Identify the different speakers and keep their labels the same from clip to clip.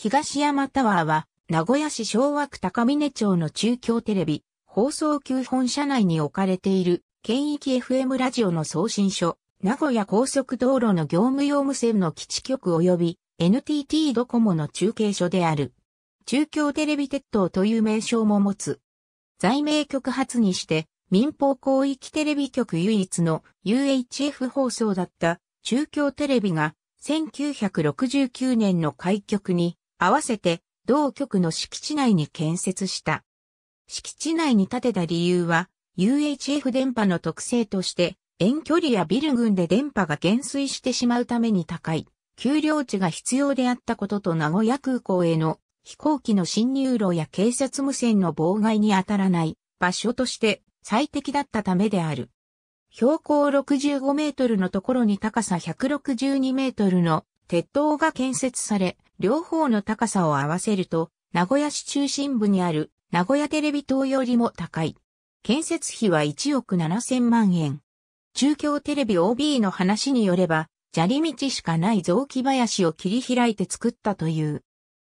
Speaker 1: 東山タワーは、名古屋市昭和区高峰町の中京テレビ、放送級本社内に置かれている、県域 FM ラジオの送信所、名古屋高速道路の業務用無線の基地局及び、NTT ドコモの中継所である。中京テレビ鉄塔という名称も持つ。在名局発にして、民放広域テレビ局唯一の UHF 放送だった中京テレビが1969年の開局に合わせて同局の敷地内に建設した。敷地内に建てた理由は UHF 電波の特性として遠距離やビル群で電波が減衰してしまうために高い給料値が必要であったことと名古屋空港への飛行機の進入路や警察無線の妨害に当たらない場所として最適だったためである。標高65メートルのところに高さ162メートルの鉄塔が建設され、両方の高さを合わせると、名古屋市中心部にある名古屋テレビ塔よりも高い。建設費は1億7千万円。中京テレビ OB の話によれば、砂利道しかない雑木林を切り開いて作ったという。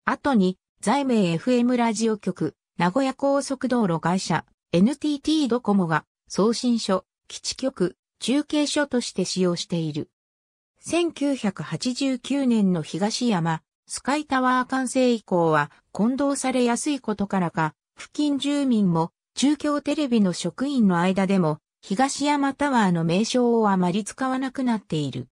Speaker 1: 後に、財名 FM ラジオ局、名古屋高速道路会社、NTT ドコモが送信所、基地局、中継所として使用している。1989年の東山、スカイタワー完成以降は混同されやすいことからか、付近住民も中京テレビの職員の間でも東山タワーの名称をあまり使わなくなっている。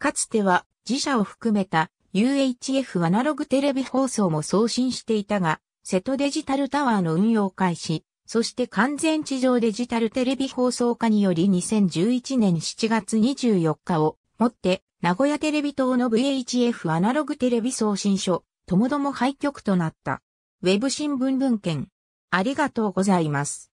Speaker 1: かつては自社を含めた UHF アナログテレビ放送も送信していたが、瀬戸デジタルタワーの運用開始、そして完全地上デジタルテレビ放送化により2011年7月24日をもって名古屋テレビ塔の VHF アナログテレビ送信所、ともども廃局となった。ウェブ新聞文献。ありがとうございます。